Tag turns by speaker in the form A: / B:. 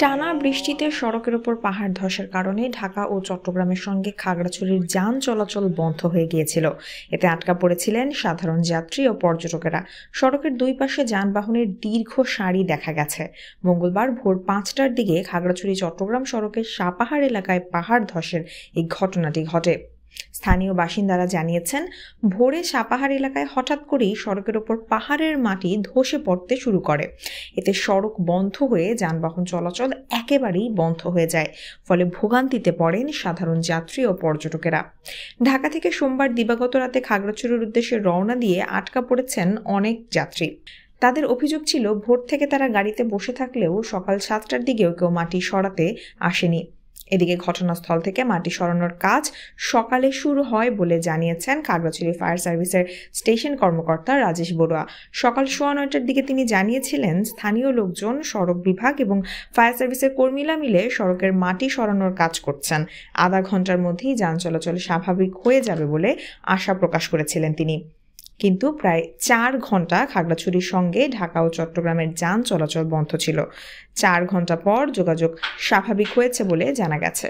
A: টানা বৃষ্টিতে সড়কের উপর পাহাড় ধসের কারণে ঢাকা ও চট্টগ্রামের সঙ্গে খাগড়াছড়ির যান চলাচল বন্ধ হয়ে গিয়েছিল এতে আটকা পড়েছিলেন সাধারণ যাত্রী ও পর্যটকেরা সড়কের দুই পাশে যানবাহনের দীর্ঘ সারি দেখা গেছে মঙ্গলবার ভোর পাঁচটার দিকে খাগড়াছড়ি চট্টগ্রাম সড়কের সাপাহাড় এলাকায় পাহাড় ধসের এই ঘটনাটি ঘটে স্থানীয় বাসিন্দারা জানিয়েছেন ভোরে সাপাহার এলাকায় হঠাৎ করেই সড়কের ওপর পাহাড়ের মাটি ধসে পড়তে শুরু করে এতে সড়ক বন্ধ হয়ে যানবাহন চলাচল একেবারেই বন্ধ হয়ে যায় ফলে ভোগান্তিতে পড়েন সাধারণ যাত্রী ও পর্যটকেরা ঢাকা থেকে সোমবার দিবাগত রাতে খাগড়াছড়ির উদ্দেশ্যে রওনা দিয়ে আটকা পড়েছেন অনেক যাত্রী তাদের অভিযোগ ছিল ভোর থেকে তারা গাড়িতে বসে থাকলেও সকাল সাতটার দিকেও কেউ মাটি সরাতে আসেনি এদিকে ঘটনাস্থল থেকে মাটি সরানোর কাজ সকালে শুরু হয় বলে জানিয়েছেন খাগড়াছড়ি ফায়ার সার্ভিসের স্টেশন কর্মকর্তা রাজেশ বড়ুয়া সকাল সোয়া নয়টার দিকে তিনি জানিয়েছিলেন স্থানীয় লোকজন সড়ক বিভাগ এবং ফায়ার সার্ভিসের কর্মীরা মিলে সড়কের মাটি সরানোর কাজ করছেন আধা ঘন্টার মধ্যেই যান চলাচল স্বাভাবিক হয়ে যাবে বলে আশা প্রকাশ করেছিলেন তিনি কিন্তু প্রায় চার ঘন্টা খাগড়াছড়ির সঙ্গে ঢাকা ও চট্টগ্রামের যান চলাচল বন্ধ ছিল চার ঘন্টা পর যোগাযোগ স্বাভাবিক হয়েছে বলে জানা গেছে